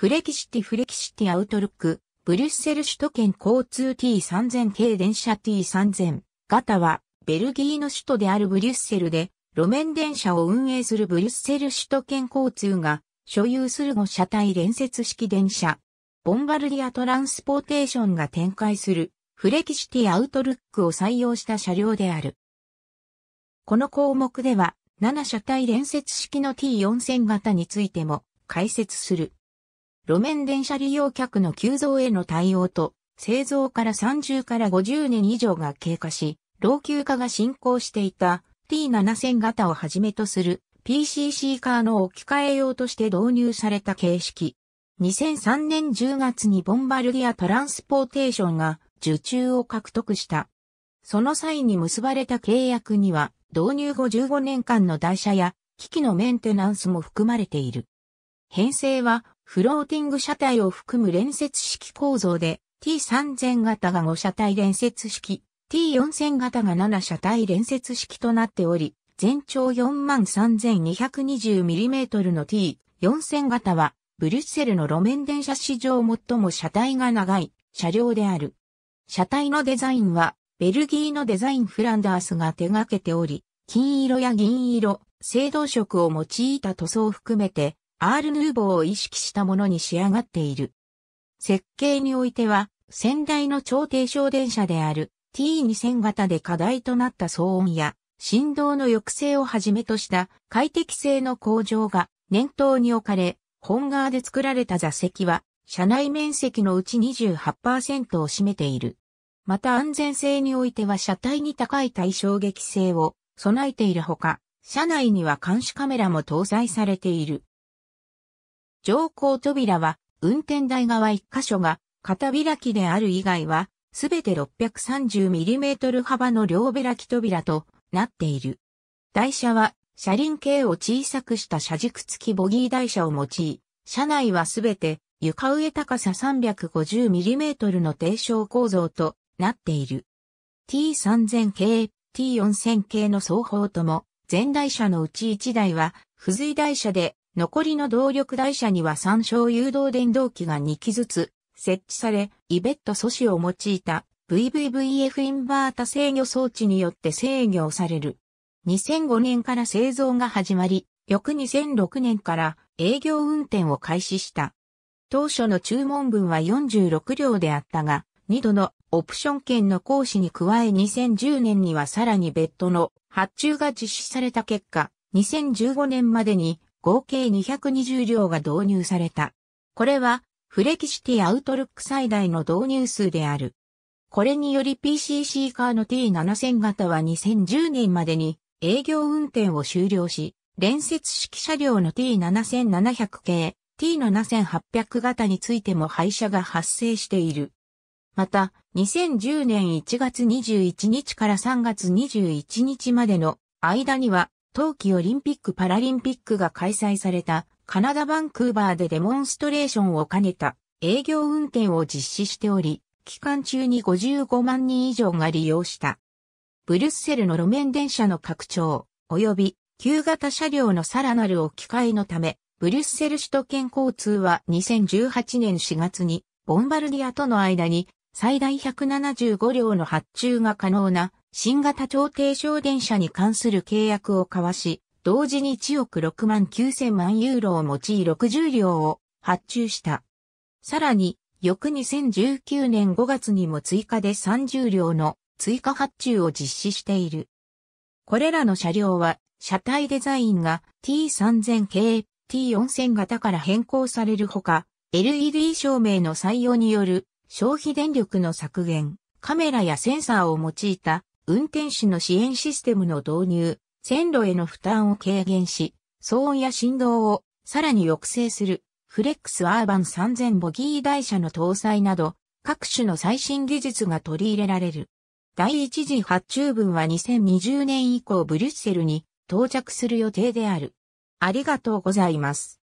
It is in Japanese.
フレキシティフレキシティアウトルック、ブリュッセル首都圏交通 T3000 系電車 T3000 型は、ベルギーの首都であるブリュッセルで、路面電車を運営するブリュッセル首都圏交通が、所有する5車体連接式電車、ボンバルディアトランスポーテーションが展開する、フレキシティアウトルックを採用した車両である。この項目では、7車体連接式の T4000 型についても解説する。路面電車利用客の急増への対応と、製造から30から50年以上が経過し、老朽化が進行していた T7000 型をはじめとする PCC カーの置き換え用として導入された形式。2003年10月にボンバルディア・トランスポーテーションが受注を獲得した。その際に結ばれた契約には導入後15年間の台車や機器のメンテナンスも含まれている。編成はフローティング車体を含む連接式構造で T3000 型が5車体連接式、T4000 型が7車体連接式となっており、全長 43,220mm の T4000 型はブリュッセルの路面電車史上最も車体が長い車両である。車体のデザインはベルギーのデザインフランダースが手掛けており、金色や銀色、青銅色を用いた塗装を含めてアール・ヌーボーを意識したものに仕上がっている。設計においては、先代の超低床電車である T2000 型で課題となった騒音や振動の抑制をはじめとした快適性の向上が念頭に置かれ、本側で作られた座席は車内面積のうち28%を占めている。また安全性においては車体に高い対衝撃性を備えているほか、車内には監視カメラも搭載されている。乗降扉は、運転台側一箇所が、片開きである以外は、すべて 630mm 幅の両開き扉となっている。台車は、車輪径を小さくした車軸付きボギー台車を用い、車内はすべて床上高さ 350mm の低床構造となっている。T3000 系、T4000 系の双方とも、前台車のうち1台は、付随台車で残りの動力台車には参照誘導電動機が2機ずつ設置され、イベット素子を用いた VVVF インバータ制御装置によって制御される。2005年から製造が始まり、翌2006年から営業運転を開始した。当初の注文分は46両であったが、2度のオプション券の行使に加え2010年にはさらに別途の発注が実施された結果、2015年までに合計220両が導入された。これは、フレキシティアウトルック最大の導入数である。これにより PCC カーの T7000 型は2010年までに営業運転を終了し、連接式車両の T7700 系、T7800 型についても廃車が発生している。また、2010年1月21日から3月21日までの間には、冬季オリンピック・パラリンピックが開催されたカナダ・バンクーバーでデモンストレーションを兼ねた営業運転を実施しており、期間中に55万人以上が利用した。ブリュッセルの路面電車の拡張、及び旧型車両のさらなる置き換えのため、ブリュッセル首都圏交通は2018年4月にボンバルディアとの間に最大175両の発注が可能な新型調停省電車に関する契約を交わし、同時に1億6万9千万ユーロを用い60両を発注した。さらに、翌2019年5月にも追加で30両の追加発注を実施している。これらの車両は、車体デザインが T3000 系 T4000 型から変更されるほか、LED 照明の採用による消費電力の削減、カメラやセンサーを用いた運転手の支援システムの導入、線路への負担を軽減し、騒音や振動をさらに抑制する、フレックスアーバン3000ボギー台車の搭載など、各種の最新技術が取り入れられる。第一次発注分は2020年以降ブリュッセルに到着する予定である。ありがとうございます。